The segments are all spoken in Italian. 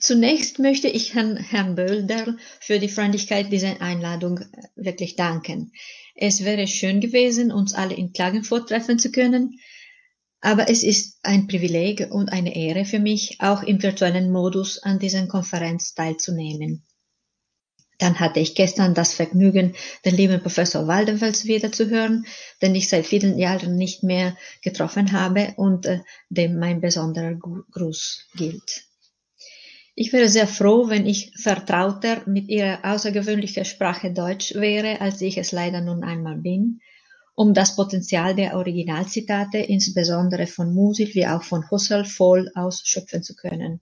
Zunächst möchte ich Herrn, Herrn Bölder für die Freundlichkeit dieser Einladung äh, wirklich danken. Es wäre schön gewesen, uns alle in Klagenfurt treffen zu können, aber es ist ein Privileg und eine Ehre für mich, auch im virtuellen Modus an dieser Konferenz teilzunehmen. Dann hatte ich gestern das Vergnügen, den lieben Professor Waldenfels wiederzuhören, den ich seit vielen Jahren nicht mehr getroffen habe und äh, dem mein besonderer Gruß gilt. Ich wäre sehr froh, wenn ich vertrauter mit ihrer außergewöhnlichen Sprache Deutsch wäre, als ich es leider nun einmal bin, um das Potenzial der Originalzitate, insbesondere von Musil wie auch von Husserl, voll ausschöpfen zu können.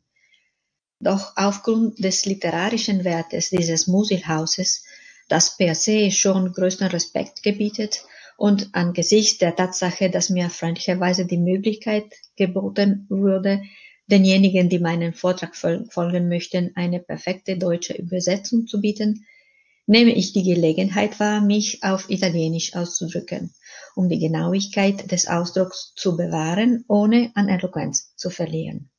Doch aufgrund des literarischen Wertes dieses Musilhauses, das per se schon größten Respekt gebietet, und angesichts der Tatsache, dass mir freundlicherweise die Möglichkeit geboten würde, denjenigen, die meinen Vortrag folgen möchten, eine perfekte deutsche Übersetzung zu bieten, nehme ich die Gelegenheit wahr, mich auf Italienisch auszudrücken, um die Genauigkeit des Ausdrucks zu bewahren, ohne an Eloquenz zu verlieren.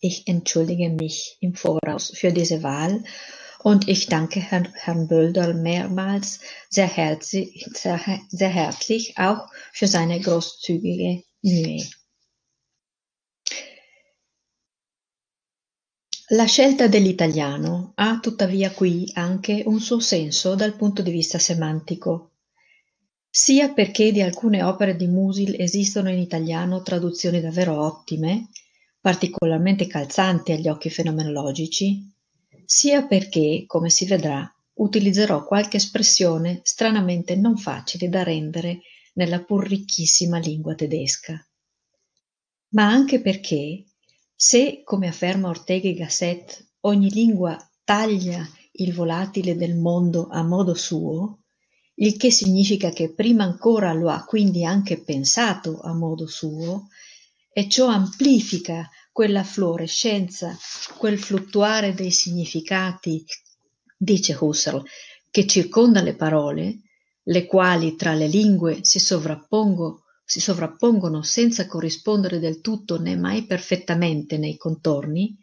Ich entschuldige mich im Voraus für diese Wahl und ich danke Herrn, Herrn Bölder mehrmals sehr herzlich, sehr, sehr herzlich auch für seine großzügige Mühe. La scelta dell'italiano ha tuttavia qui anche un suo senso dal punto di vista semantico, sia perché di alcune opere di Musil esistono in italiano traduzioni davvero ottime, particolarmente calzanti agli occhi fenomenologici, sia perché, come si vedrà, utilizzerò qualche espressione stranamente non facile da rendere nella pur ricchissima lingua tedesca. Ma anche perché, se, come afferma Ortega e Gasset, ogni lingua taglia il volatile del mondo a modo suo, il che significa che prima ancora lo ha quindi anche pensato a modo suo, e ciò amplifica quella fluorescenza, quel fluttuare dei significati, dice Husserl, che circonda le parole, le quali tra le lingue si sovrappongono si sovrappongono senza corrispondere del tutto né mai perfettamente nei contorni,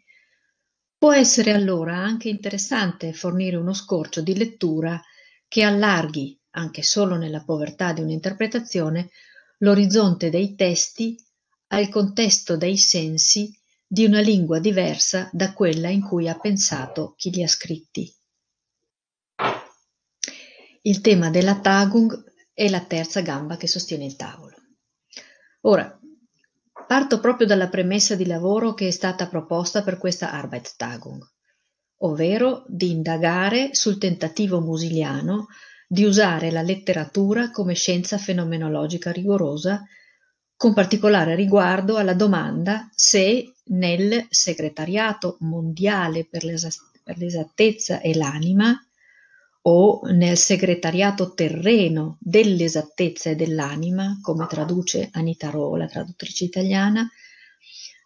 può essere allora anche interessante fornire uno scorcio di lettura che allarghi, anche solo nella povertà di un'interpretazione, l'orizzonte dei testi al contesto dei sensi di una lingua diversa da quella in cui ha pensato chi li ha scritti. Il tema della Tagung è la terza gamba che sostiene il tavolo. Ora, parto proprio dalla premessa di lavoro che è stata proposta per questa Arbeitstagung, ovvero di indagare sul tentativo musiliano di usare la letteratura come scienza fenomenologica rigorosa, con particolare riguardo alla domanda se nel segretariato mondiale per l'esattezza e l'anima o nel segretariato terreno dell'esattezza e dell'anima, come traduce Anita Ro, la traduttrice italiana,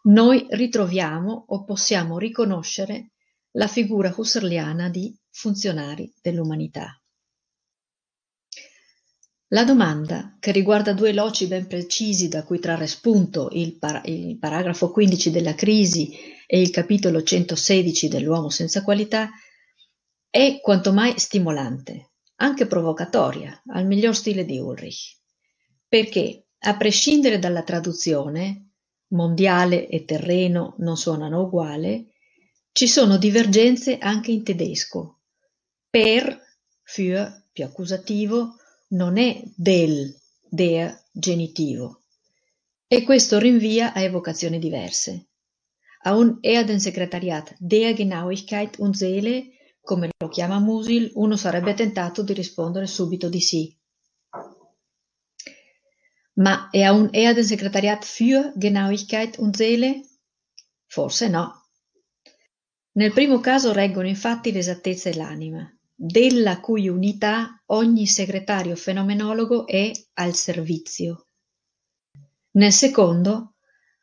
noi ritroviamo o possiamo riconoscere la figura husserliana di funzionari dell'umanità. La domanda, che riguarda due loci ben precisi da cui trarre spunto il, par- il paragrafo 15 della crisi e il capitolo 116 dell'uomo senza qualità, è quanto mai stimolante, anche provocatoria, al miglior stile di Ulrich, perché, a prescindere dalla traduzione, mondiale e terreno non suonano uguale, ci sono divergenze anche in tedesco. Per, für, più accusativo, non è del, der genitivo. E questo rinvia a evocazioni diverse. A un Erdensekretariat der Genauigkeit und Seele come lo chiama Musil, uno sarebbe tentato di rispondere subito di sì. Ma è un Erden-Sekretariat für Genauigkeit und Seele? Forse no. Nel primo caso reggono infatti l'esattezza e l'anima, della cui unità ogni segretario fenomenologo è al servizio. Nel secondo,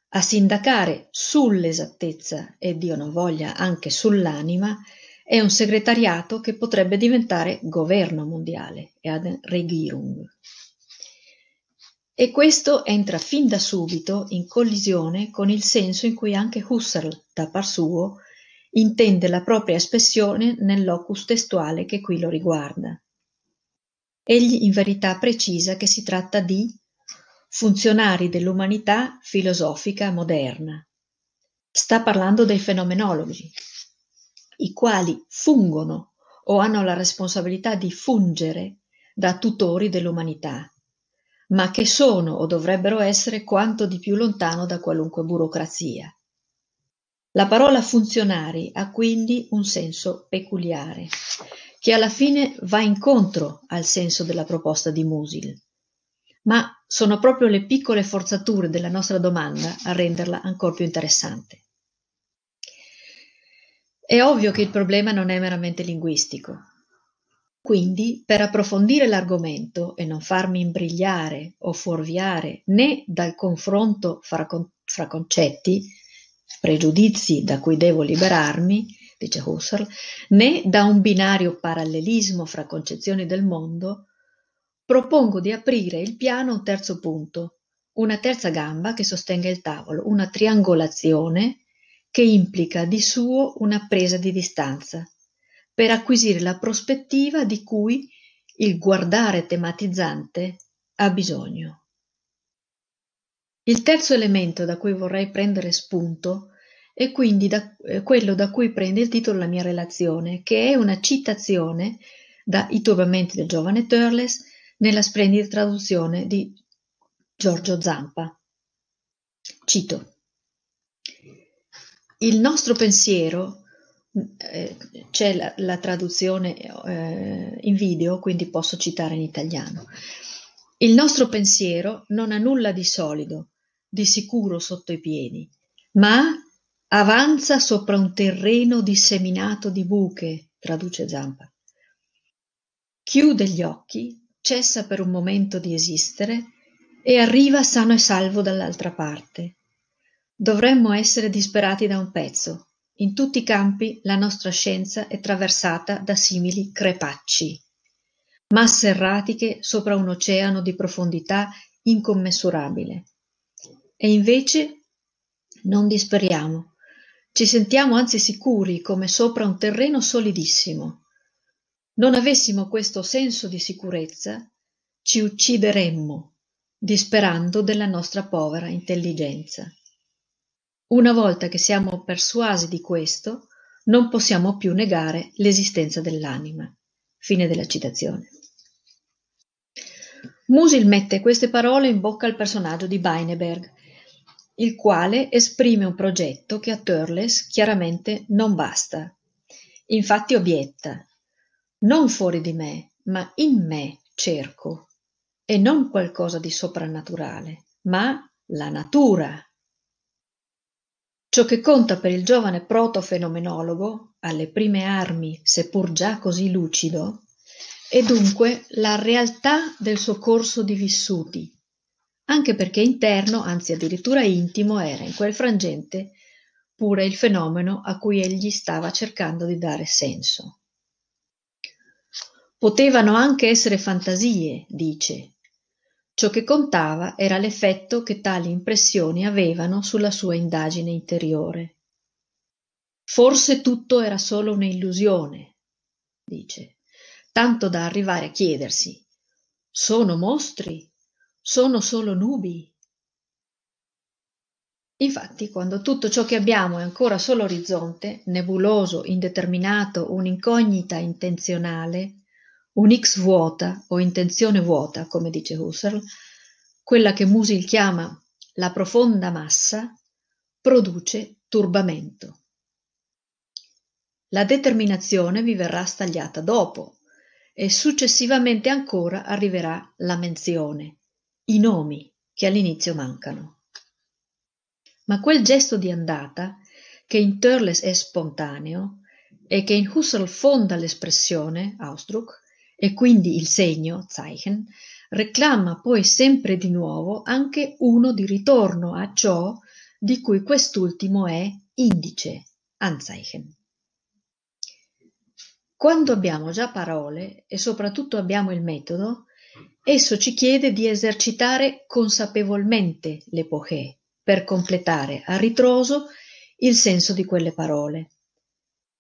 a sindacare sull'esattezza e Dio non voglia anche sull'anima, è un segretariato che potrebbe diventare governo mondiale (ad Regierung). E questo entra fin da subito in collisione con il senso in cui anche Husserl, da par suo, intende la propria espressione nel locus testuale che qui lo riguarda. Egli in verità precisa che si tratta di funzionari dell'umanità filosofica moderna. Sta parlando dei fenomenologi, i quali fungono o hanno la responsabilità di fungere da tutori dell'umanità, ma che sono o dovrebbero essere quanto di più lontano da qualunque burocrazia. La parola funzionari ha quindi un senso peculiare, che alla fine va incontro al senso della proposta di Musil. Ma sono proprio le piccole forzature della nostra domanda a renderla ancor più interessante. È ovvio che il problema non è meramente linguistico. Quindi, per approfondire l'argomento e non farmi imbrigliare o fuorviare né dal confronto fra, con- fra concetti, pregiudizi da cui devo liberarmi, dice Husserl, né da un binario parallelismo fra concezioni del mondo, propongo di aprire il piano a un terzo punto, una terza gamba che sostenga il tavolo, una triangolazione che implica di suo una presa di distanza, per acquisire la prospettiva di cui il guardare tematizzante ha bisogno. Il terzo elemento da cui vorrei prendere spunto è quindi da, eh, quello da cui prende il titolo la mia relazione, che è una citazione da I turbamenti del giovane Turles nella splendida traduzione di Giorgio Zampa. Cito il nostro pensiero, eh, c'è la, la traduzione eh, in video, quindi posso citare in italiano, il nostro pensiero non ha nulla di solido, di sicuro sotto i piedi, ma avanza sopra un terreno disseminato di buche, traduce Zampa. Chiude gli occhi, cessa per un momento di esistere e arriva sano e salvo dall'altra parte, Dovremmo essere disperati da un pezzo: in tutti i campi la nostra scienza è traversata da simili crepacci. Masse erratiche sopra un oceano di profondità incommensurabile. E invece non disperiamo. Ci sentiamo anzi sicuri come sopra un terreno solidissimo. Non avessimo questo senso di sicurezza, ci uccideremmo, disperando della nostra povera intelligenza. Una volta che siamo persuasi di questo, non possiamo più negare l'esistenza dell'anima. Fine della citazione. Musil mette queste parole in bocca al personaggio di Beineberg, il quale esprime un progetto che a Turles chiaramente non basta. Infatti obietta, non fuori di me, ma in me cerco, e non qualcosa di soprannaturale, ma la natura Ciò che conta per il giovane proto-fenomenologo, alle prime armi seppur già così lucido, è dunque la realtà del suo corso di vissuti, anche perché interno, anzi addirittura intimo, era in quel frangente pure il fenomeno a cui egli stava cercando di dare senso. Potevano anche essere fantasie, dice, Ciò che contava era l'effetto che tali impressioni avevano sulla sua indagine interiore. Forse tutto era solo un'illusione, dice, tanto da arrivare a chiedersi: sono mostri? Sono solo nubi? Infatti, quando tutto ciò che abbiamo è ancora solo orizzonte, nebuloso, indeterminato, un'incognita intenzionale, un'X vuota o intenzione vuota, come dice Husserl, quella che Musil chiama la profonda massa, produce turbamento. La determinazione vi verrà stagliata dopo e successivamente ancora arriverà la menzione, i nomi che all'inizio mancano. Ma quel gesto di andata, che in Turles è spontaneo e che in Husserl fonda l'espressione Ausdruck, e quindi il segno, Zeichen, reclama poi sempre di nuovo anche uno di ritorno a ciò di cui quest'ultimo è indice, Anzeichen. Quando abbiamo già parole e soprattutto abbiamo il metodo, esso ci chiede di esercitare consapevolmente l'epoche per completare a ritroso il senso di quelle parole.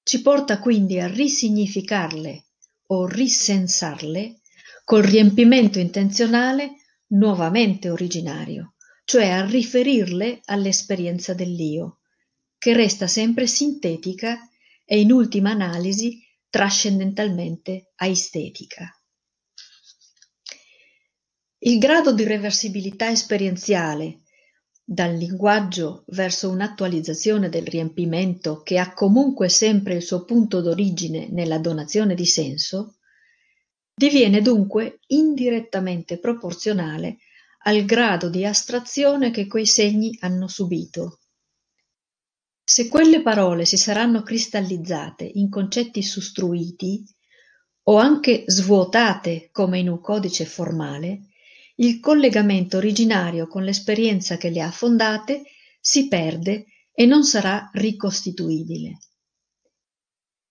Ci porta quindi a risignificarle o risensarle col riempimento intenzionale nuovamente originario, cioè a riferirle all'esperienza dell'io, che resta sempre sintetica e in ultima analisi trascendentalmente aistetica. Il grado di reversibilità esperienziale dal linguaggio verso un'attualizzazione del riempimento che ha comunque sempre il suo punto d'origine nella donazione di senso, diviene dunque indirettamente proporzionale al grado di astrazione che quei segni hanno subito. Se quelle parole si saranno cristallizzate in concetti sustruiti o anche svuotate come in un codice formale, il collegamento originario con l'esperienza che le ha fondate si perde e non sarà ricostituibile.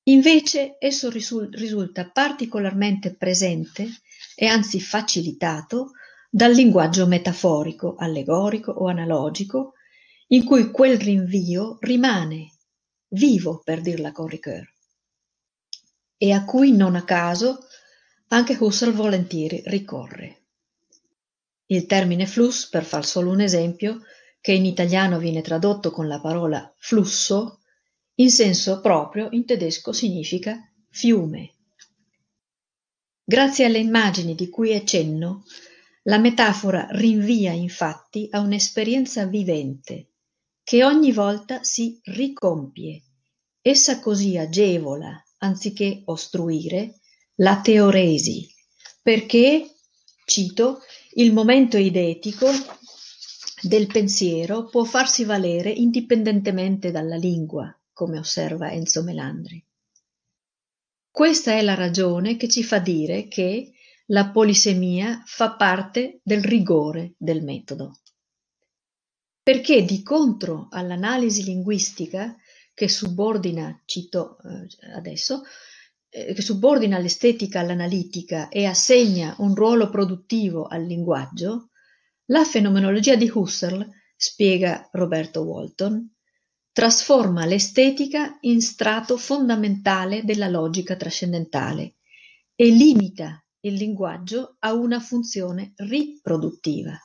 Invece esso risulta particolarmente presente e anzi facilitato dal linguaggio metaforico, allegorico o analogico, in cui quel rinvio rimane vivo, per dirla con Ricoeur, e a cui non a caso anche Husserl volentieri ricorre. Il termine flus, per far solo un esempio, che in italiano viene tradotto con la parola "flusso", in senso proprio in tedesco significa "fiume". Grazie alle immagini di cui è cenno, la metafora rinvia infatti a un'esperienza vivente, che ogni volta si ricompie. Essa così agevola, anziché ostruire, la teoresi, perché, cito, il momento idetico del pensiero può farsi valere indipendentemente dalla lingua, come osserva Enzo Melandri. Questa è la ragione che ci fa dire che la polisemia fa parte del rigore del metodo. Perché di contro all'analisi linguistica, che subordina, cito eh, adesso, eh, che subordina l'estetica all'analitica e assegna un ruolo produttivo al linguaggio, la fenomenologia di Husserl, spiega Roberto Walton, trasforma l'estetica in strato fondamentale della logica trascendentale e limita il linguaggio a una funzione riproduttiva.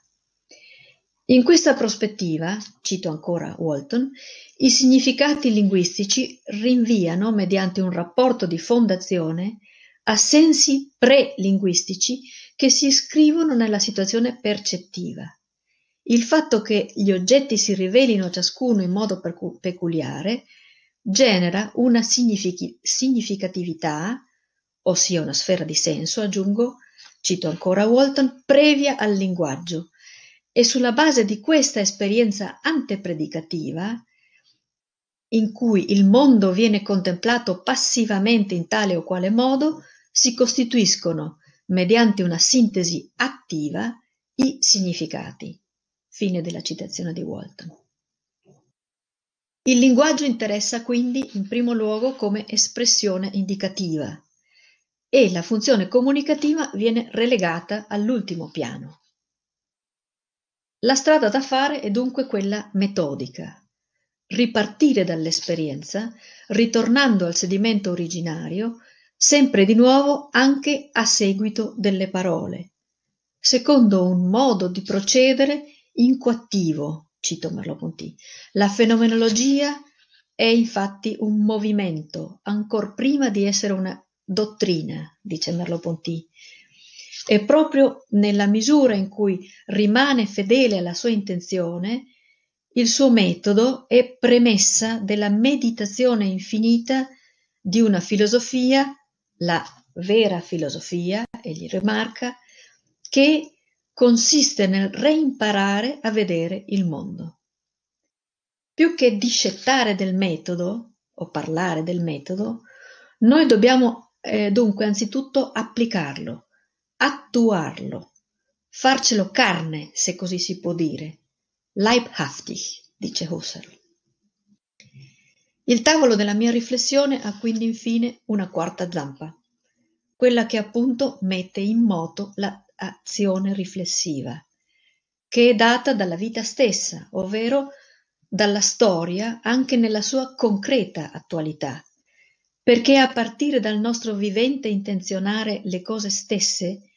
In questa prospettiva, cito ancora Walton, i significati linguistici rinviano, mediante un rapporto di fondazione, a sensi pre-linguistici che si iscrivono nella situazione percettiva. Il fatto che gli oggetti si rivelino ciascuno in modo peculiare genera una significatività, ossia una sfera di senso, aggiungo, cito ancora Walton, previa al linguaggio, e sulla base di questa esperienza antepredicativa, in cui il mondo viene contemplato passivamente in tale o quale modo, si costituiscono, mediante una sintesi attiva, i significati. Fine della citazione di Walton. Il linguaggio interessa quindi in primo luogo come espressione indicativa e la funzione comunicativa viene relegata all'ultimo piano. La strada da fare è dunque quella metodica. Ripartire dall'esperienza, ritornando al sedimento originario, sempre di nuovo anche a seguito delle parole, secondo un modo di procedere incoattivo, cito merleau Ponti. La fenomenologia è infatti un movimento, ancor prima di essere una dottrina, dice merleau Ponti. E proprio nella misura in cui rimane fedele alla sua intenzione, il suo metodo è premessa della meditazione infinita di una filosofia, la vera filosofia, egli rimarca, che consiste nel reimparare a vedere il mondo. Più che discettare del metodo o parlare del metodo, noi dobbiamo eh, dunque anzitutto applicarlo, attuarlo, farcelo carne, se così si può dire. Leibhaftig, dice Husserl. Il tavolo della mia riflessione ha quindi infine una quarta zampa, quella che appunto mette in moto l'azione riflessiva, che è data dalla vita stessa, ovvero dalla storia anche nella sua concreta attualità, perché a partire dal nostro vivente intenzionare le cose stesse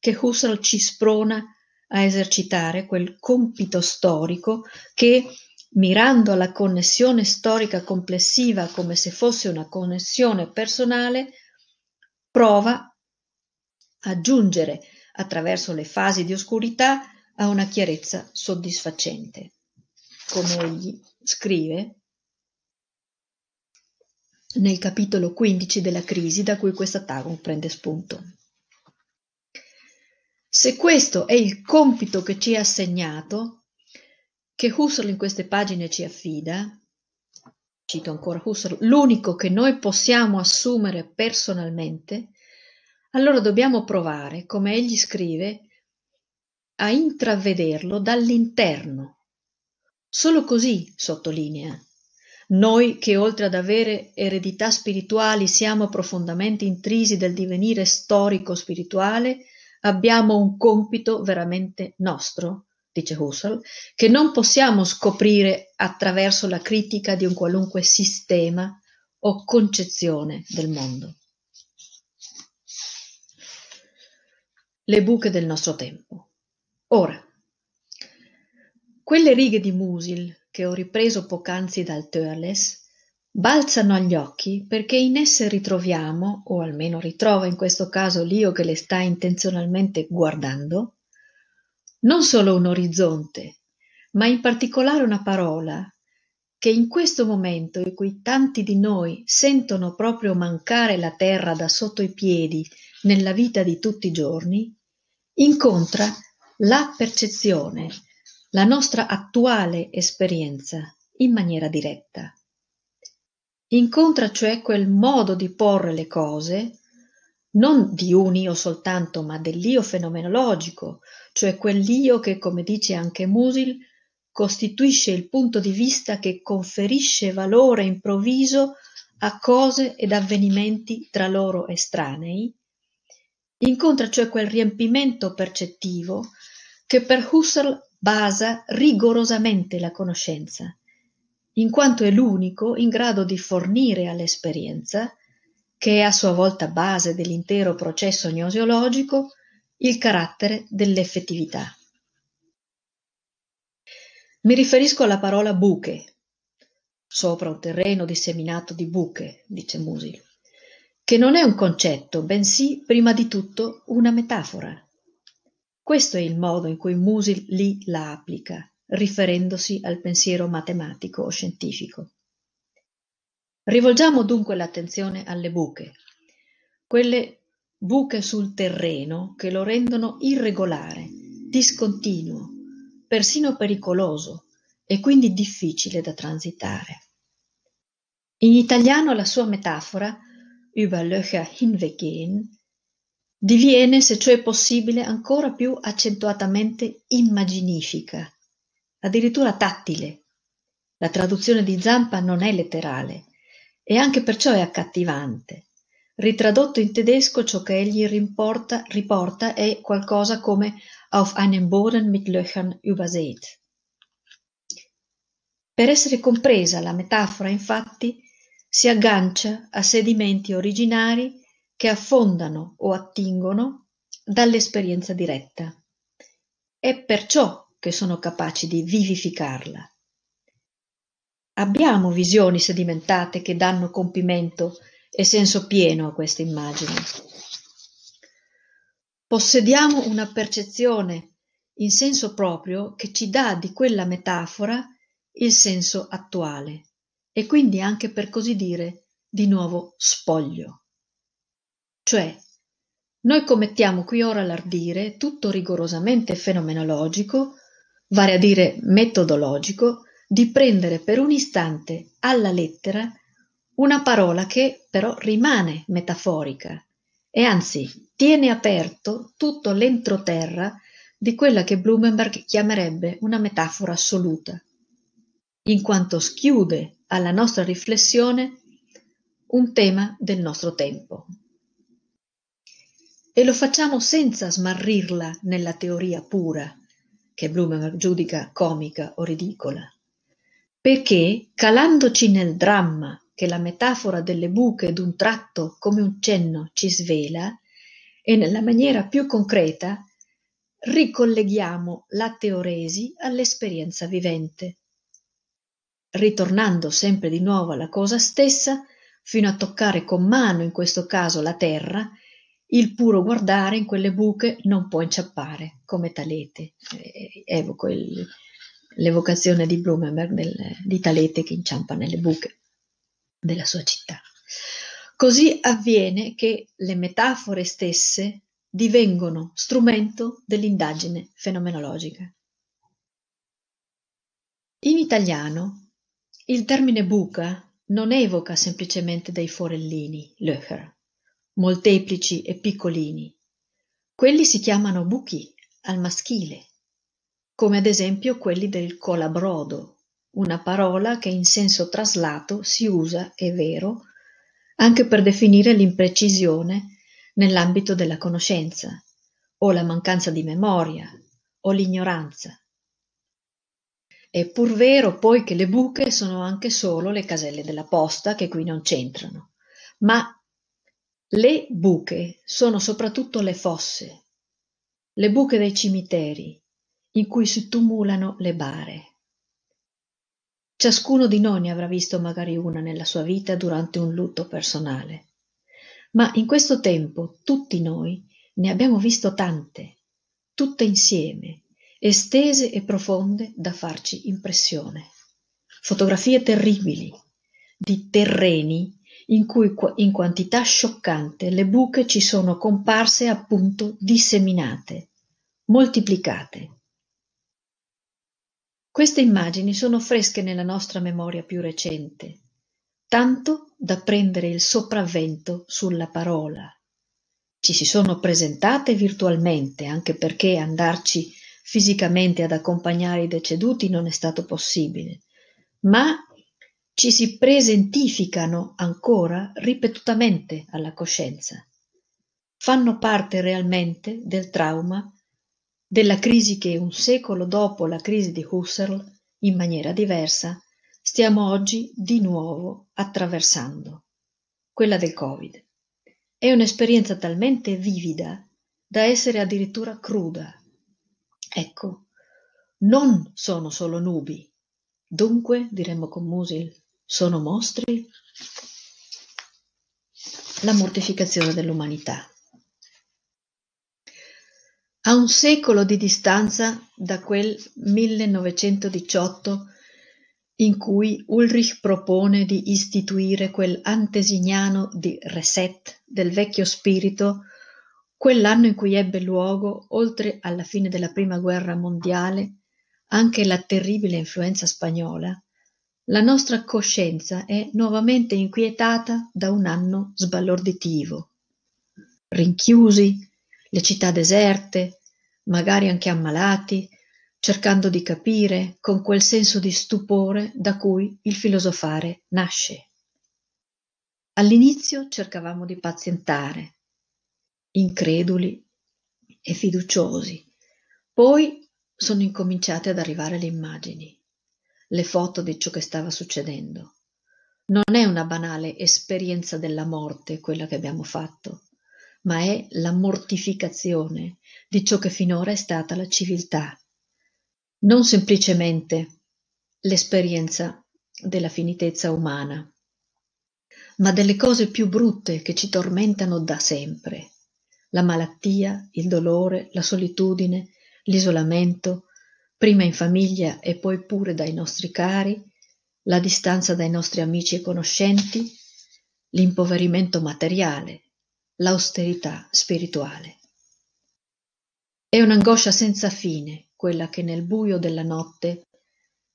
che Husserl ci sprona a esercitare quel compito storico che, mirando alla connessione storica complessiva come se fosse una connessione personale, prova a giungere attraverso le fasi di oscurità a una chiarezza soddisfacente. Come egli scrive nel capitolo 15 della crisi da cui questa Tagung prende spunto. Se questo è il compito che ci è assegnato, che Husserl in queste pagine ci affida, cito ancora Husserl, l'unico che noi possiamo assumere personalmente, allora dobbiamo provare, come egli scrive, a intravederlo dall'interno. Solo così, sottolinea, noi che oltre ad avere eredità spirituali siamo profondamente intrisi del divenire storico-spirituale, Abbiamo un compito veramente nostro, dice Husserl, che non possiamo scoprire attraverso la critica di un qualunque sistema o concezione del mondo. Le buche del nostro tempo. Ora, quelle righe di Musil che ho ripreso poc'anzi dal Teurles balzano agli occhi perché in esse ritroviamo, o almeno ritrova in questo caso l'io che le sta intenzionalmente guardando, non solo un orizzonte, ma in particolare una parola che in questo momento in cui tanti di noi sentono proprio mancare la terra da sotto i piedi nella vita di tutti i giorni, incontra la percezione, la nostra attuale esperienza in maniera diretta. Incontra cioè quel modo di porre le cose, non di un io soltanto, ma dell'io fenomenologico, cioè quell'io che, come dice anche Musil, costituisce il punto di vista che conferisce valore improvviso a cose ed avvenimenti tra loro estranei, incontra cioè quel riempimento percettivo che per Husserl basa rigorosamente la conoscenza, in quanto è l'unico in grado di fornire all'esperienza, che è a sua volta base dell'intero processo gnosiologico, il carattere dell'effettività. Mi riferisco alla parola buche, sopra un terreno disseminato di buche, dice Musil, che non è un concetto, bensì prima di tutto una metafora. Questo è il modo in cui Musil lì la applica riferendosi al pensiero matematico o scientifico. Rivolgiamo dunque l'attenzione alle buche, quelle buche sul terreno che lo rendono irregolare, discontinuo, persino pericoloso e quindi difficile da transitare. In italiano la sua metafora, über Löcher hinweggehen, diviene, se ciò è possibile, ancora più accentuatamente immaginifica, addirittura tattile. La traduzione di Zampa non è letterale e anche perciò è accattivante. Ritradotto in tedesco ciò che egli rimporta, riporta è qualcosa come auf einem Boden mit Löchern übersät. Per essere compresa la metafora, infatti, si aggancia a sedimenti originari che affondano o attingono dall'esperienza diretta. È perciò che sono capaci di vivificarla. Abbiamo visioni sedimentate che danno compimento e senso pieno a questa immagine. Possediamo una percezione in senso proprio che ci dà di quella metafora il senso attuale e quindi anche per così dire di nuovo spoglio. Cioè, noi commettiamo qui ora l'ardire, tutto rigorosamente fenomenologico, vale a dire metodologico, di prendere per un istante alla lettera una parola che però rimane metaforica e anzi tiene aperto tutto l'entroterra di quella che Blumenberg chiamerebbe una metafora assoluta, in quanto schiude alla nostra riflessione un tema del nostro tempo. E lo facciamo senza smarrirla nella teoria pura che Blumer giudica comica o ridicola, perché calandoci nel dramma che la metafora delle buche d'un tratto come un cenno ci svela, e nella maniera più concreta ricolleghiamo la teoresi all'esperienza vivente, ritornando sempre di nuovo alla cosa stessa, fino a toccare con mano in questo caso la terra il puro guardare in quelle buche non può inciappare, come Talete. Eh, evoco il, l'evocazione di Blumenberg del, di Talete che inciampa nelle buche della sua città. Così avviene che le metafore stesse divengono strumento dell'indagine fenomenologica. In italiano il termine buca non evoca semplicemente dei forellini, Löcher, molteplici e piccolini. Quelli si chiamano buchi al maschile, come ad esempio quelli del colabrodo, una parola che in senso traslato si usa, è vero, anche per definire l'imprecisione nell'ambito della conoscenza, o la mancanza di memoria, o l'ignoranza. È pur vero poi che le buche sono anche solo le caselle della posta che qui non c'entrano, ma le buche sono soprattutto le fosse, le buche dei cimiteri in cui si tumulano le bare. Ciascuno di noi ne avrà visto magari una nella sua vita durante un lutto personale, ma in questo tempo tutti noi ne abbiamo visto tante, tutte insieme, estese e profonde da farci impressione. Fotografie terribili di terreni in cui in quantità scioccante le buche ci sono comparse appunto disseminate, moltiplicate. Queste immagini sono fresche nella nostra memoria più recente, tanto da prendere il sopravvento sulla parola. Ci si sono presentate virtualmente, anche perché andarci fisicamente ad accompagnare i deceduti non è stato possibile, ma ci si presentificano ancora ripetutamente alla coscienza, fanno parte realmente del trauma della crisi che un secolo dopo la crisi di Husserl, in maniera diversa, stiamo oggi di nuovo attraversando, quella del Covid. È un'esperienza talmente vivida da essere addirittura cruda. Ecco, non sono solo nubi, dunque, diremmo con Musil, sono mostri? La mortificazione dell'umanità. A un secolo di distanza da quel 1918 in cui Ulrich propone di istituire quel antesignano di reset del vecchio spirito, quell'anno in cui ebbe luogo, oltre alla fine della prima guerra mondiale, anche la terribile influenza spagnola, la nostra coscienza è nuovamente inquietata da un anno sbalorditivo. Rinchiusi, le città deserte, magari anche ammalati, cercando di capire con quel senso di stupore da cui il filosofare nasce. All'inizio cercavamo di pazientare, increduli e fiduciosi, poi sono incominciate ad arrivare le immagini le foto di ciò che stava succedendo. Non è una banale esperienza della morte quella che abbiamo fatto, ma è la mortificazione di ciò che finora è stata la civiltà, non semplicemente l'esperienza della finitezza umana, ma delle cose più brutte che ci tormentano da sempre, la malattia, il dolore, la solitudine, l'isolamento, prima in famiglia e poi pure dai nostri cari, la distanza dai nostri amici e conoscenti, l'impoverimento materiale, l'austerità spirituale. È un'angoscia senza fine quella che nel buio della notte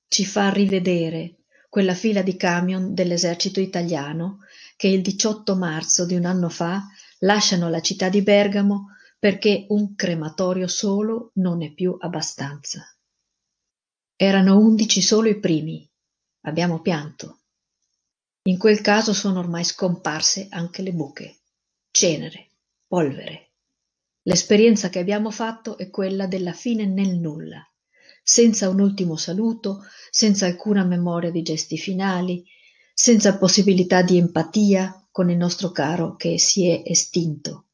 ci fa rivedere quella fila di camion dell'esercito italiano che il 18 marzo di un anno fa lasciano la città di Bergamo perché un crematorio solo non è più abbastanza. Erano undici solo i primi, abbiamo pianto. In quel caso sono ormai scomparse anche le buche, cenere, polvere. L'esperienza che abbiamo fatto è quella della fine nel nulla, senza un ultimo saluto, senza alcuna memoria di gesti finali, senza possibilità di empatia con il nostro caro che si è estinto.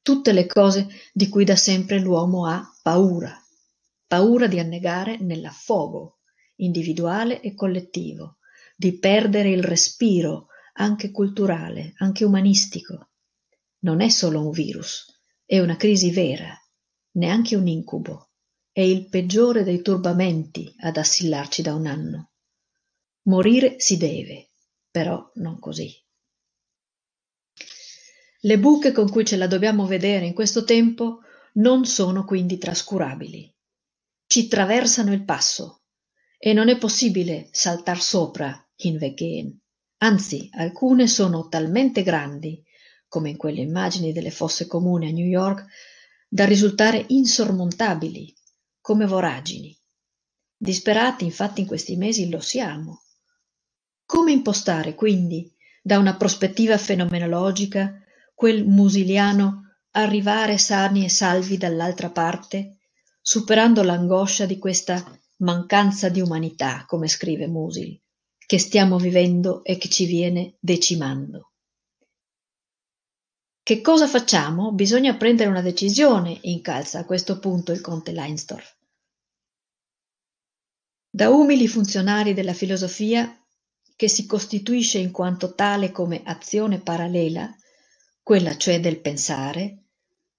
Tutte le cose di cui da sempre l'uomo ha paura paura di annegare nell'affogo individuale e collettivo, di perdere il respiro, anche culturale, anche umanistico. Non è solo un virus, è una crisi vera, neanche un incubo. È il peggiore dei turbamenti ad assillarci da un anno. Morire si deve, però non così. Le buche con cui ce la dobbiamo vedere in questo tempo non sono quindi trascurabili ci traversano il passo e non è possibile saltar sopra in hinweggehen. Anzi, alcune sono talmente grandi, come in quelle immagini delle fosse comuni a New York, da risultare insormontabili, come voragini. Disperati infatti in questi mesi lo siamo. Come impostare quindi, da una prospettiva fenomenologica, quel musiliano arrivare sani e salvi dall'altra parte superando l'angoscia di questa mancanza di umanità, come scrive Musil, che stiamo vivendo e che ci viene decimando. Che cosa facciamo? Bisogna prendere una decisione, incalza a questo punto il conte Leinsdorf. Da umili funzionari della filosofia, che si costituisce in quanto tale come azione parallela, quella cioè del pensare,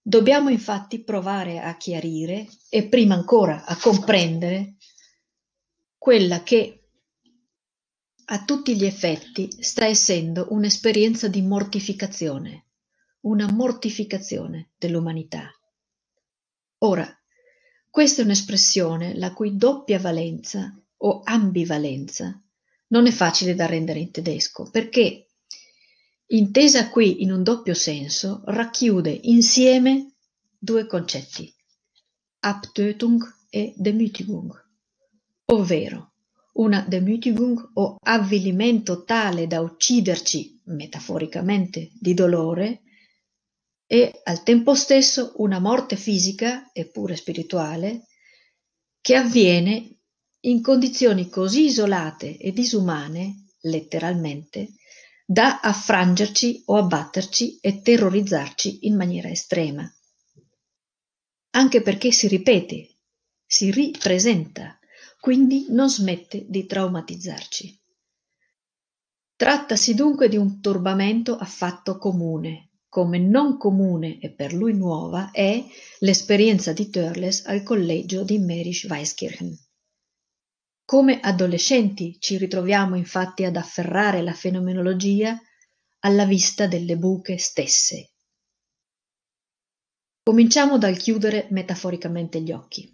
Dobbiamo infatti provare a chiarire e prima ancora a comprendere quella che a tutti gli effetti sta essendo un'esperienza di mortificazione, una mortificazione dell'umanità. Ora, questa è un'espressione la cui doppia valenza o ambivalenza non è facile da rendere in tedesco, perché intesa qui in un doppio senso, racchiude insieme due concetti, Abtötung e Demütigung, ovvero una Demütigung o avvilimento tale da ucciderci, metaforicamente, di dolore, e al tempo stesso una morte fisica, eppure spirituale, che avviene in condizioni così isolate e disumane, letteralmente, da affrangerci o abbatterci e terrorizzarci in maniera estrema. Anche perché si ripete, si ripresenta, quindi non smette di traumatizzarci. Trattasi dunque di un turbamento affatto comune, come non comune e per lui nuova è l'esperienza di Törles al collegio di Merisch Weiskirchen. Come adolescenti ci ritroviamo infatti ad afferrare la fenomenologia alla vista delle buche stesse. Cominciamo dal chiudere metaforicamente gli occhi.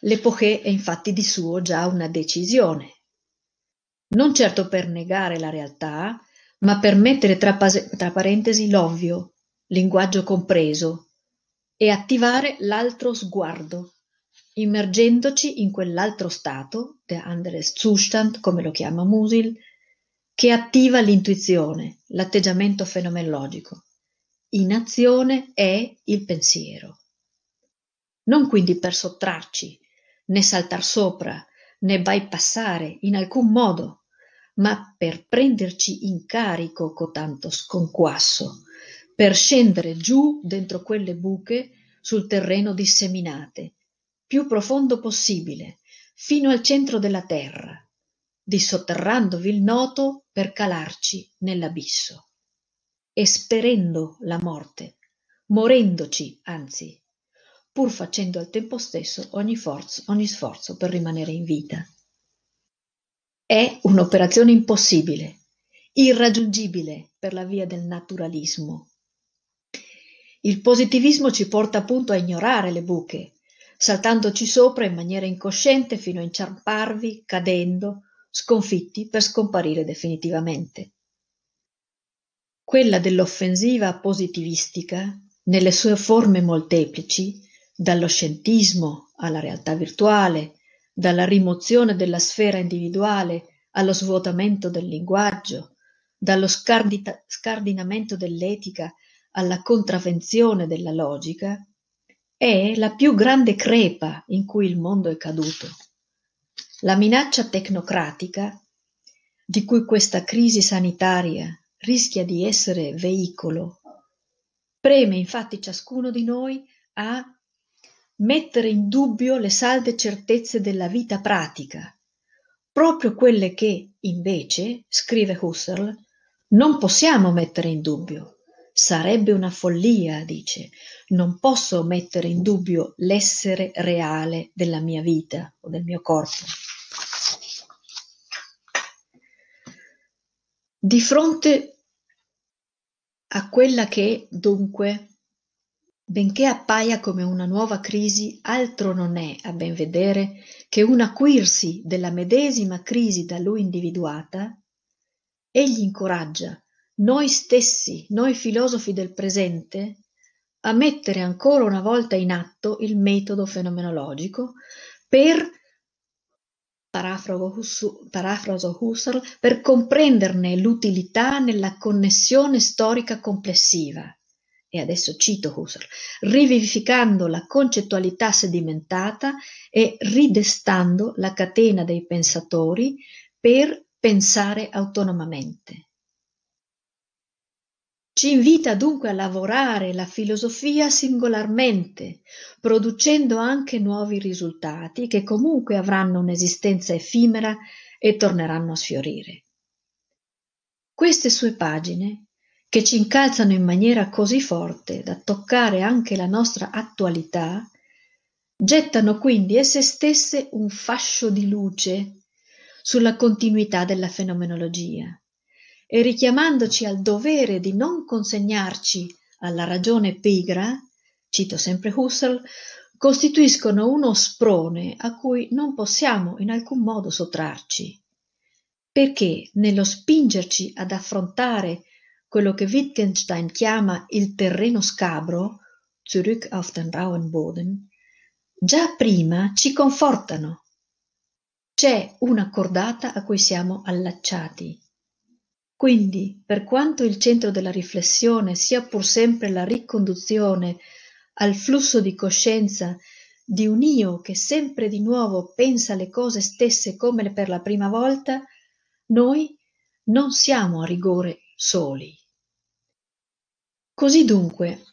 L'epoché è infatti di suo già una decisione, non certo per negare la realtà, ma per mettere tra, tra parentesi l'ovvio, linguaggio compreso, e attivare l'altro sguardo, immergendoci in quell'altro stato, der anderes Zustand, come lo chiama Musil, che attiva l'intuizione, l'atteggiamento fenomenologico. In azione è il pensiero. Non quindi per sottrarci, né saltar sopra, né bypassare in alcun modo, ma per prenderci in carico cotanto sconquasso, per scendere giù dentro quelle buche sul terreno disseminate, più profondo possibile fino al centro della terra dissotterrandovi il noto per calarci nell'abisso esperendo la morte morendoci anzi pur facendo al tempo stesso ogni, forzo, ogni sforzo per rimanere in vita è un'operazione impossibile irraggiungibile per la via del naturalismo il positivismo ci porta appunto a ignorare le buche saltandoci sopra in maniera incosciente fino a inciamparvi, cadendo, sconfitti per scomparire definitivamente. Quella dell'offensiva positivistica, nelle sue forme molteplici, dallo scientismo alla realtà virtuale, dalla rimozione della sfera individuale allo svuotamento del linguaggio, dallo scardita- scardinamento dell'etica alla contravvenzione della logica, è la più grande crepa in cui il mondo è caduto. La minaccia tecnocratica di cui questa crisi sanitaria rischia di essere veicolo preme infatti ciascuno di noi a mettere in dubbio le salde certezze della vita pratica, proprio quelle che, invece, scrive Husserl, non possiamo mettere in dubbio Sarebbe una follia, dice, non posso mettere in dubbio l'essere reale della mia vita o del mio corpo. Di fronte a quella che, dunque, benché appaia come una nuova crisi, altro non è, a ben vedere, che un acuirsi della medesima crisi da lui individuata, egli incoraggia noi stessi, noi filosofi del presente, a mettere ancora una volta in atto il metodo fenomenologico per, parafraso Husserl, per comprenderne l'utilità nella connessione storica complessiva. E adesso cito Husserl, rivivificando la concettualità sedimentata e ridestando la catena dei pensatori per pensare autonomamente. Ci invita dunque a lavorare la filosofia singolarmente, producendo anche nuovi risultati che comunque avranno un'esistenza effimera e torneranno a sfiorire. Queste sue pagine, che ci incalzano in maniera così forte da toccare anche la nostra attualità, gettano quindi esse stesse un fascio di luce sulla continuità della fenomenologia e richiamandoci al dovere di non consegnarci alla ragione pigra, cito sempre Husserl, costituiscono uno sprone a cui non possiamo in alcun modo sottrarci, perché nello spingerci ad affrontare quello che Wittgenstein chiama il terreno scabro, zurück auf den rauen Boden, già prima ci confortano. C'è una cordata a cui siamo allacciati quindi, per quanto il centro della riflessione sia pur sempre la riconduzione al flusso di coscienza di un io che sempre di nuovo pensa le cose stesse come per la prima volta, noi non siamo a rigore soli. Così dunque,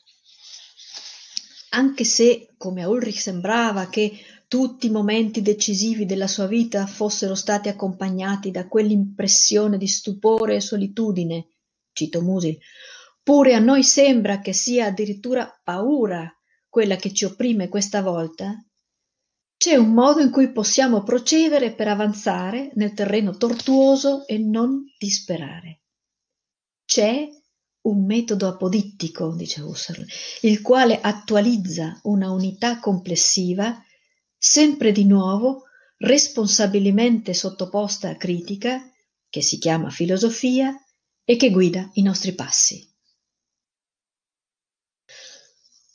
anche se, come a Ulrich sembrava, che tutti i momenti decisivi della sua vita fossero stati accompagnati da quell'impressione di stupore e solitudine, cito Musil, pure a noi sembra che sia addirittura paura quella che ci opprime questa volta, c'è un modo in cui possiamo procedere per avanzare nel terreno tortuoso e non disperare. C'è un metodo apodittico, dice Husserl, il quale attualizza una unità complessiva sempre di nuovo responsabilmente sottoposta a critica, che si chiama filosofia e che guida i nostri passi.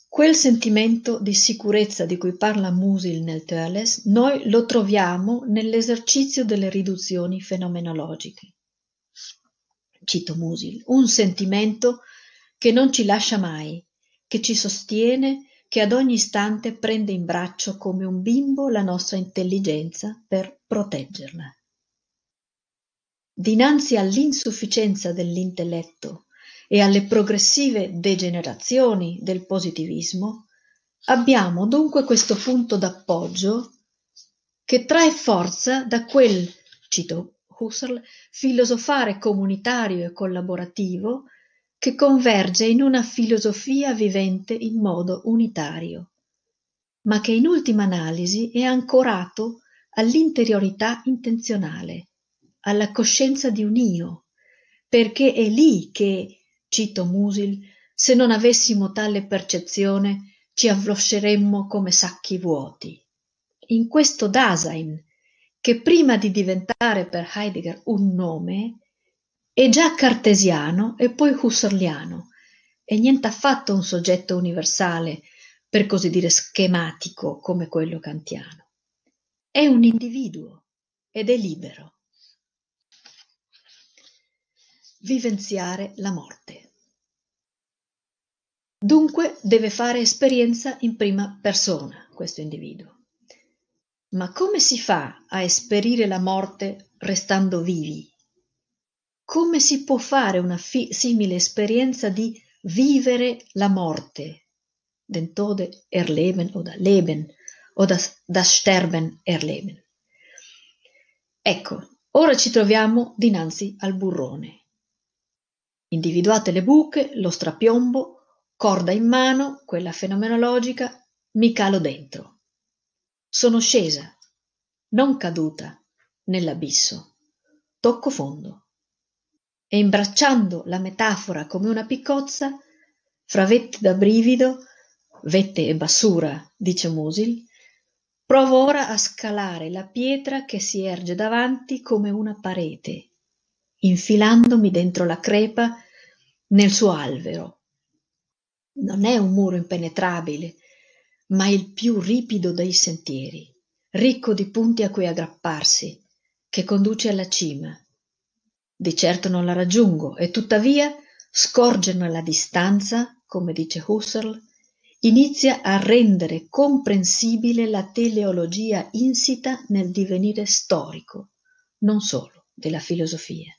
Quel sentimento di sicurezza di cui parla Musil nel Thales, noi lo troviamo nell'esercizio delle riduzioni fenomenologiche. Cito Musil, un sentimento che non ci lascia mai, che ci sostiene che ad ogni istante prende in braccio come un bimbo la nostra intelligenza per proteggerla. Dinanzi all'insufficienza dell'intelletto e alle progressive degenerazioni del positivismo, abbiamo dunque questo punto d'appoggio che trae forza da quel, cito Husserl, filosofare comunitario e collaborativo che converge in una filosofia vivente in modo unitario, ma che in ultima analisi è ancorato all'interiorità intenzionale, alla coscienza di un io, perché è lì che, cito Musil, se non avessimo tale percezione ci avlosceremmo come sacchi vuoti. In questo Dasein, che prima di diventare per Heidegger un nome, è già cartesiano e poi husserliano, e nient'affatto un soggetto universale, per così dire schematico come quello kantiano. È un individuo ed è libero. Vivenziare la morte. Dunque deve fare esperienza in prima persona questo individuo. Ma come si fa a esperire la morte restando vivi? Come si può fare una fi- simile esperienza di vivere la Morte? Den Tode erleben oder leben oder das Sterben erleben. Ecco, ora ci troviamo dinanzi al burrone. Individuate le buche, lo strapiombo, corda in mano, quella fenomenologica, mi calo dentro. Sono scesa, non caduta, nell'abisso. Tocco fondo e imbracciando la metafora come una piccozza, fra vette da brivido, vette e bassura, dice Musil, provo ora a scalare la pietra che si erge davanti come una parete, infilandomi dentro la crepa nel suo alvero. Non è un muro impenetrabile, ma il più ripido dei sentieri, ricco di punti a cui aggrapparsi, che conduce alla cima di certo non la raggiungo e tuttavia, scorgermi alla distanza, come dice Husserl, inizia a rendere comprensibile la teleologia insita nel divenire storico, non solo della filosofia.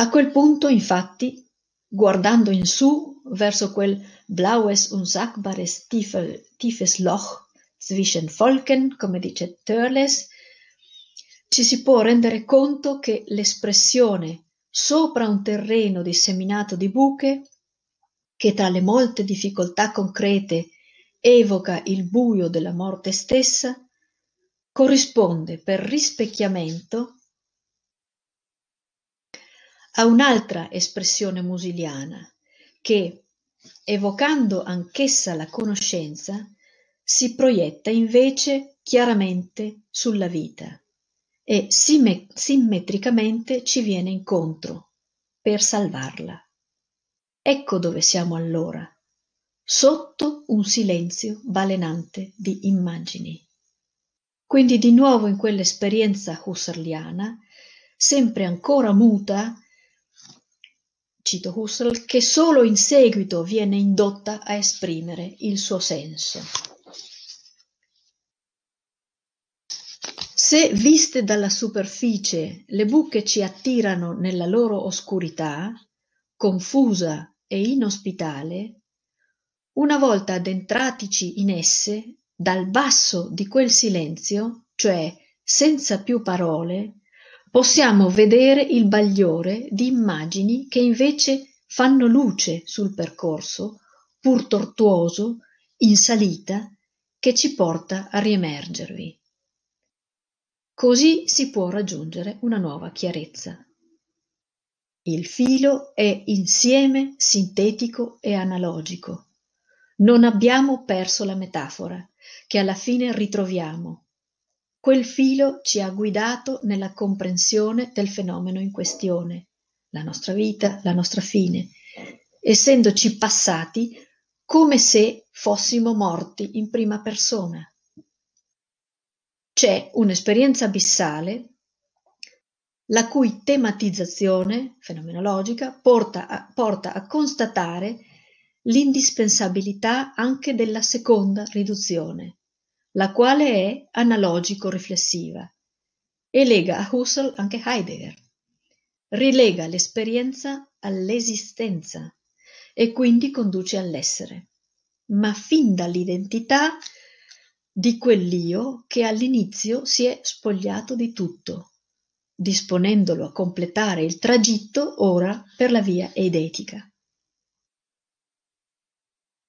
A quel punto, infatti, guardando in su verso quel blaues unsagbares tiefes Loch zwischen Volken, come dice Törles, ci si può rendere conto che l'espressione "sopra un terreno disseminato di buche", che tra le molte difficoltà concrete evoca il buio della morte stessa, corrisponde per rispecchiamento a un'altra espressione musiliana che, evocando anch'essa la conoscenza, si proietta invece chiaramente sulla vita e simmetricamente ci viene incontro per salvarla. Ecco dove siamo allora, sotto un silenzio balenante di immagini. Quindi di nuovo in quell'esperienza husserliana, sempre ancora muta, cito Husserl, che solo in seguito viene indotta a esprimere il suo senso. Se viste dalla superficie le buche ci attirano nella loro oscurità, confusa e inospitale, una volta addentratici in esse, dal basso di quel silenzio, cioè senza più parole, possiamo vedere il bagliore di immagini che invece fanno luce sul percorso, pur tortuoso, in salita, che ci porta a riemergervi. Così si può raggiungere una nuova chiarezza. Il filo è insieme sintetico e analogico. Non abbiamo perso la metafora, che alla fine ritroviamo. Quel filo ci ha guidato nella comprensione del fenomeno in questione, la nostra vita, la nostra fine, essendoci passati come se fossimo morti in prima persona. C'è un'esperienza abissale la cui tematizzazione fenomenologica porta a, porta a constatare l'indispensabilità anche della seconda riduzione, la quale è analogico-riflessiva e lega a Husserl anche Heidegger. Rilega l'esperienza all'esistenza e quindi conduce all'essere. Ma fin dall'identità di quell'io che all'inizio si è spogliato di tutto, disponendolo a completare il tragitto ora per la via eidetica.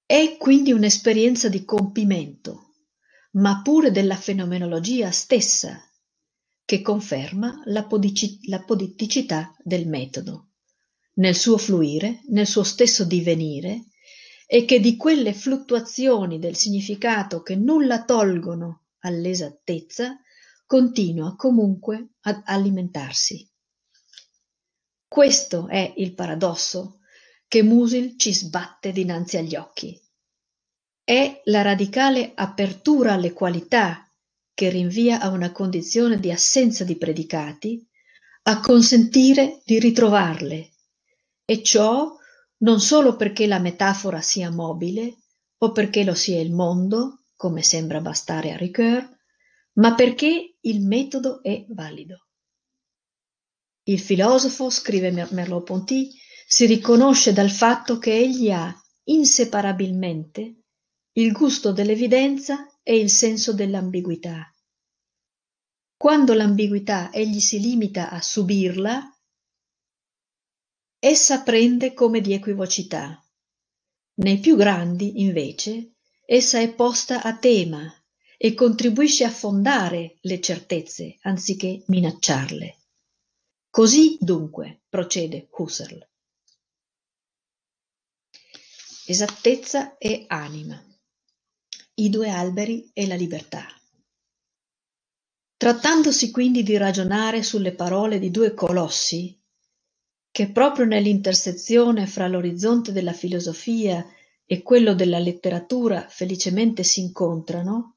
È quindi un'esperienza di compimento, ma pure della fenomenologia stessa, che conferma la, podici- la poditticità del metodo, nel suo fluire, nel suo stesso divenire e che di quelle fluttuazioni del significato che nulla tolgono all'esattezza, continua comunque ad alimentarsi. Questo è il paradosso che Musil ci sbatte dinanzi agli occhi. È la radicale apertura alle qualità che rinvia a una condizione di assenza di predicati, a consentire di ritrovarle, e ciò non solo perché la metafora sia mobile o perché lo sia il mondo, come sembra bastare a Ricoeur, ma perché il metodo è valido. Il filosofo, scrive Merleau-Ponty, si riconosce dal fatto che egli ha inseparabilmente il gusto dell'evidenza e il senso dell'ambiguità. Quando l'ambiguità egli si limita a subirla, essa prende come di equivocità. Nei più grandi, invece, essa è posta a tema e contribuisce a fondare le certezze anziché minacciarle. Così dunque procede Husserl. Esattezza e anima. I due alberi e la libertà. Trattandosi quindi di ragionare sulle parole di due colossi, che proprio nell'intersezione fra l'orizzonte della filosofia e quello della letteratura felicemente s'incontrano,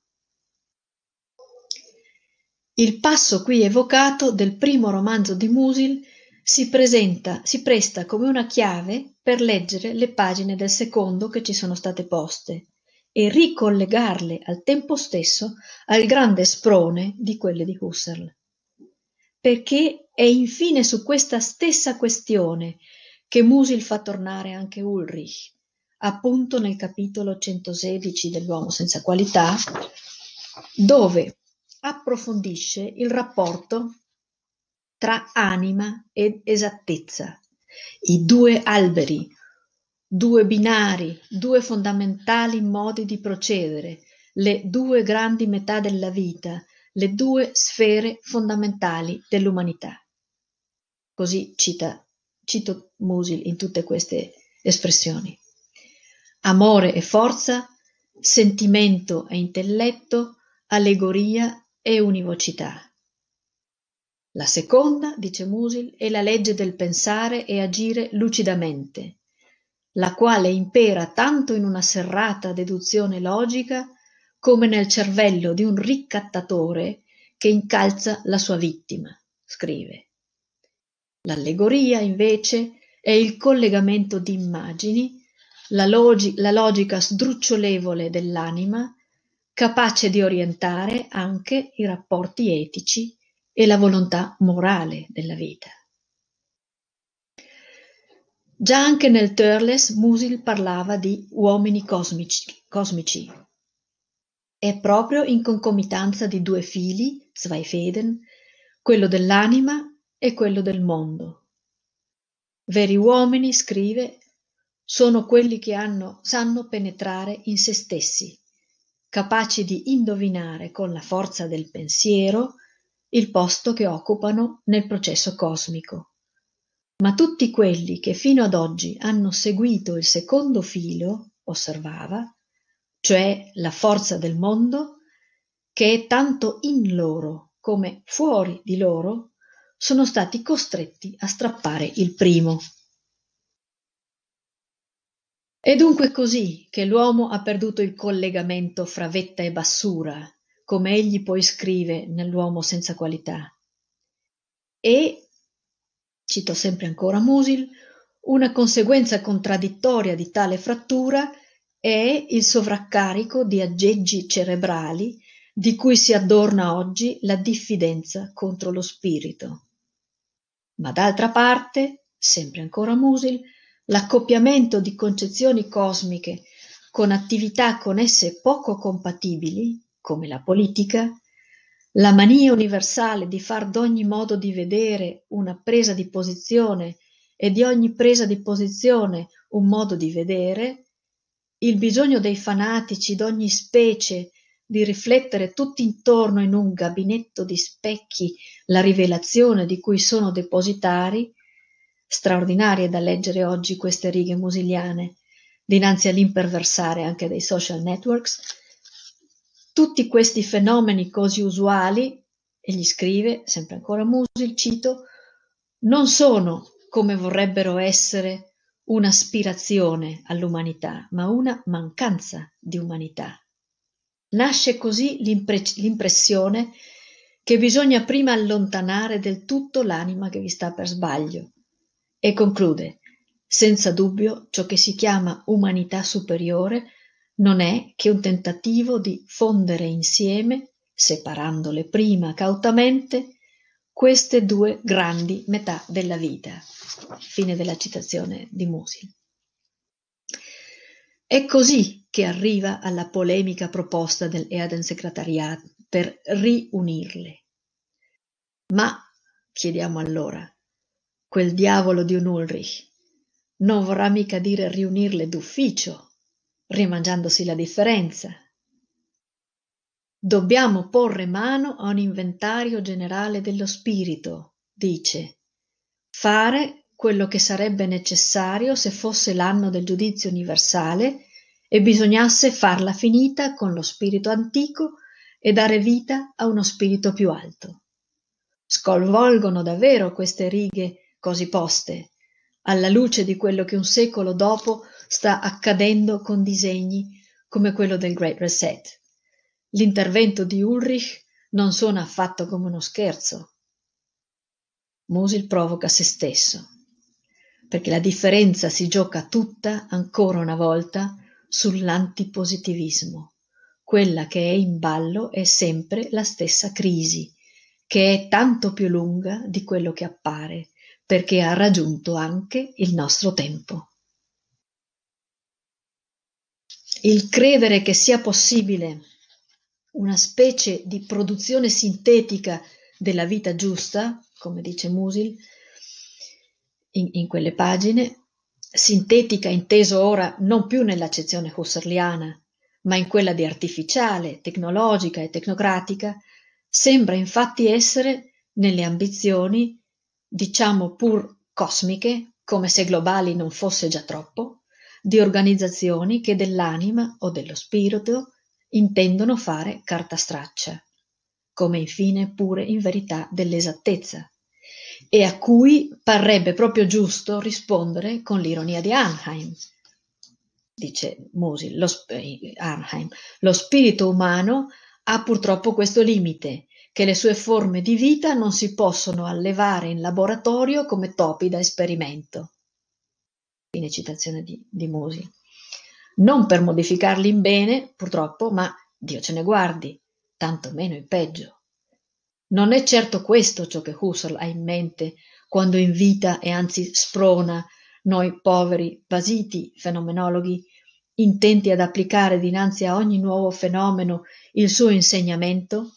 il passo qui evocato del primo romanzo di Musil si, presenta, si presta come una chiave per leggere le pagine del secondo che ci sono state poste e ricollegarle al tempo stesso al grande sprone di quelle di Husserl perché è infine su questa stessa questione che Musil fa tornare anche Ulrich, appunto nel capitolo 116 dell'uomo senza qualità, dove approfondisce il rapporto tra anima ed esattezza, i due alberi, due binari, due fondamentali modi di procedere, le due grandi metà della vita le due sfere fondamentali dell'umanità. Così cita, cito Musil in tutte queste espressioni. Amore e forza, sentimento e intelletto, allegoria e univocità. La seconda, dice Musil, è la legge del pensare e agire lucidamente, la quale impera tanto in una serrata deduzione logica come nel cervello di un ricattatore che incalza la sua vittima, scrive. L'allegoria, invece, è il collegamento di immagini, la, log- la logica sdrucciolevole dell'anima, capace di orientare anche i rapporti etici e la volontà morale della vita. Già anche nel Turles Musil parlava di uomini cosmici, cosmici è proprio in concomitanza di due fili, zwei Fäden, quello dell'anima e quello del mondo. Veri uomini, scrive, sono quelli che hanno, sanno penetrare in se stessi, capaci di indovinare con la forza del pensiero il posto che occupano nel processo cosmico. Ma tutti quelli che fino ad oggi hanno seguito il secondo filo, osservava, cioè la forza del mondo, che è tanto in loro come fuori di loro, sono stati costretti a strappare il primo. È dunque così che l'uomo ha perduto il collegamento fra vetta e bassura, come egli poi scrive nell'uomo senza qualità. E, cito sempre ancora Musil, una conseguenza contraddittoria di tale frattura è è il sovraccarico di aggeggi cerebrali di cui si adorna oggi la diffidenza contro lo spirito. Ma d'altra parte, sempre ancora Musil, l'accoppiamento di concezioni cosmiche con attività con esse poco compatibili, come la politica, la mania universale di far d'ogni modo di vedere una presa di posizione e di ogni presa di posizione un modo di vedere, il bisogno dei fanatici d'ogni specie di riflettere tutt'intorno in un gabinetto di specchi la rivelazione di cui sono depositari, straordinarie da leggere oggi queste righe musiliane, dinanzi all'imperversare anche dei social networks, tutti questi fenomeni così usuali, e gli scrive, sempre ancora Musil, cito, non sono, come vorrebbero essere, un'aspirazione all'umanità, ma una mancanza di umanità. Nasce così l'impre- l'impressione che bisogna prima allontanare del tutto l'anima che vi sta per sbaglio. E conclude, senza dubbio ciò che si chiama umanità superiore non è che un tentativo di fondere insieme, separandole prima cautamente, queste due grandi metà della vita. Fine della citazione di Musil. È così che arriva alla polemica proposta del Eaden Secretariat per riunirle. Ma, chiediamo allora, quel diavolo di un Ulrich non vorrà mica dire riunirle d'ufficio, rimangiandosi la differenza, Dobbiamo porre mano a un inventario generale dello spirito, dice. Fare quello che sarebbe necessario se fosse l'anno del giudizio universale e bisognasse farla finita con lo spirito antico e dare vita a uno spirito più alto. Scolvolgono davvero queste righe così poste, alla luce di quello che un secolo dopo sta accadendo con disegni come quello del Great Reset. L'intervento di Ulrich non suona affatto come uno scherzo. Musil provoca se stesso, perché la differenza si gioca tutta, ancora una volta, sull'antipositivismo. Quella che è in ballo è sempre la stessa crisi, che è tanto più lunga di quello che appare, perché ha raggiunto anche il nostro tempo. Il credere che sia possibile una specie di produzione sintetica della vita giusta, come dice Musil in, in quelle pagine, sintetica inteso ora non più nell'accezione husserliana, ma in quella di artificiale, tecnologica e tecnocratica, sembra infatti essere nelle ambizioni, diciamo pur cosmiche, come se globali non fosse già troppo, di organizzazioni che dell'anima o dello spirito intendono fare carta straccia, come infine pure in verità dell'esattezza, e a cui parrebbe proprio giusto rispondere con l'ironia di Arnheim. Dice Musi, lo, sp- eh, Arnheim, lo spirito umano ha purtroppo questo limite, che le sue forme di vita non si possono allevare in laboratorio come topi da esperimento. Fine citazione di, di Musil non per modificarli in bene, purtroppo, ma Dio ce ne guardi, tanto meno in peggio. Non è certo questo ciò che Husserl ha in mente quando invita e anzi sprona noi poveri, basiti, fenomenologhi, intenti ad applicare dinanzi a ogni nuovo fenomeno il suo insegnamento,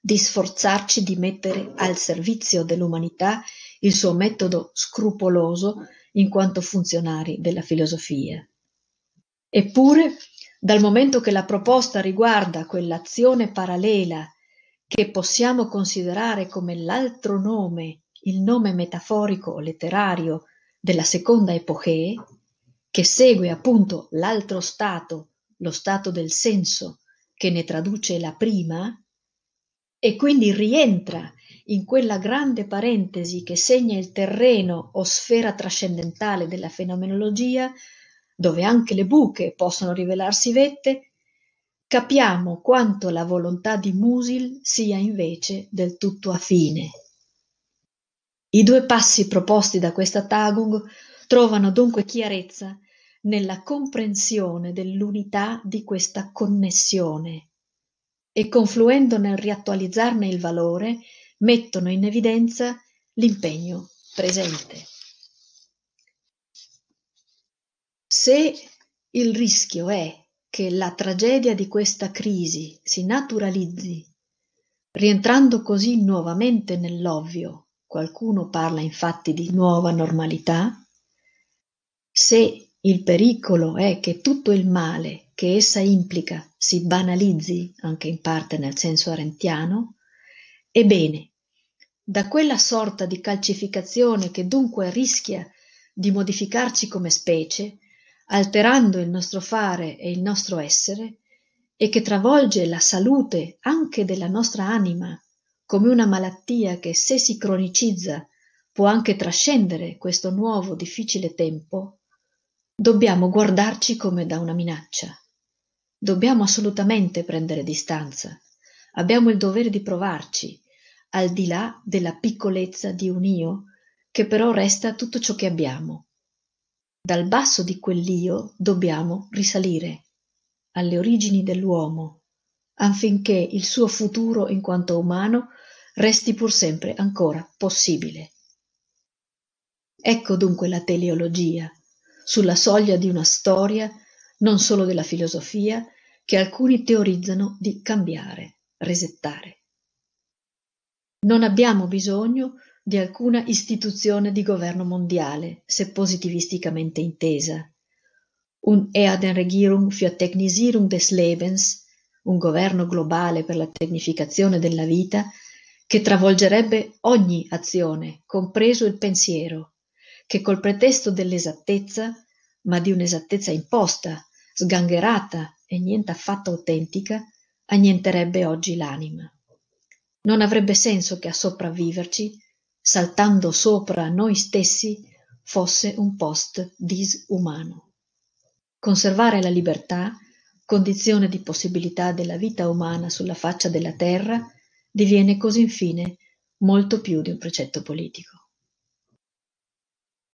di sforzarci di mettere al servizio dell'umanità il suo metodo scrupoloso in quanto funzionari della filosofia. Eppure, dal momento che la proposta riguarda quell'azione parallela che possiamo considerare come l'altro nome, il nome metaforico o letterario della seconda epochee, che segue appunto l'altro stato, lo stato del senso che ne traduce la prima, e quindi rientra in quella grande parentesi che segna il terreno o sfera trascendentale della fenomenologia dove anche le buche possono rivelarsi vette, capiamo quanto la volontà di Musil sia invece del tutto affine. I due passi proposti da questa Tagung trovano dunque chiarezza nella comprensione dell'unità di questa connessione e confluendo nel riattualizzarne il valore mettono in evidenza l'impegno presente. Se il rischio è che la tragedia di questa crisi si naturalizzi, rientrando così nuovamente nell'ovvio, qualcuno parla infatti di nuova normalità, se il pericolo è che tutto il male che essa implica si banalizzi, anche in parte nel senso arentiano, ebbene, da quella sorta di calcificazione che dunque rischia di modificarci come specie, alterando il nostro fare e il nostro essere, e che travolge la salute anche della nostra anima, come una malattia che se si cronicizza può anche trascendere questo nuovo difficile tempo, dobbiamo guardarci come da una minaccia. Dobbiamo assolutamente prendere distanza. Abbiamo il dovere di provarci, al di là della piccolezza di un io, che però resta tutto ciò che abbiamo. Dal basso di quell'Io dobbiamo risalire, alle origini dell'uomo, affinché il suo futuro in quanto umano resti pur sempre ancora possibile. Ecco dunque la teleologia, sulla soglia di una storia, non solo della filosofia, che alcuni teorizzano di cambiare, resettare. Non abbiamo bisogno di alcuna istituzione di governo mondiale, se positivisticamente intesa. Un Regierung für Technisierung des Lebens, un governo globale per la tecnificazione della vita, che travolgerebbe ogni azione, compreso il pensiero, che col pretesto dell'esattezza, ma di un'esattezza imposta, sgangherata e niente affatto autentica, annienterebbe oggi l'anima. Non avrebbe senso che a sopravviverci saltando sopra noi stessi, fosse un post disumano. Conservare la libertà, condizione di possibilità della vita umana sulla faccia della terra, diviene così infine molto più di un precetto politico.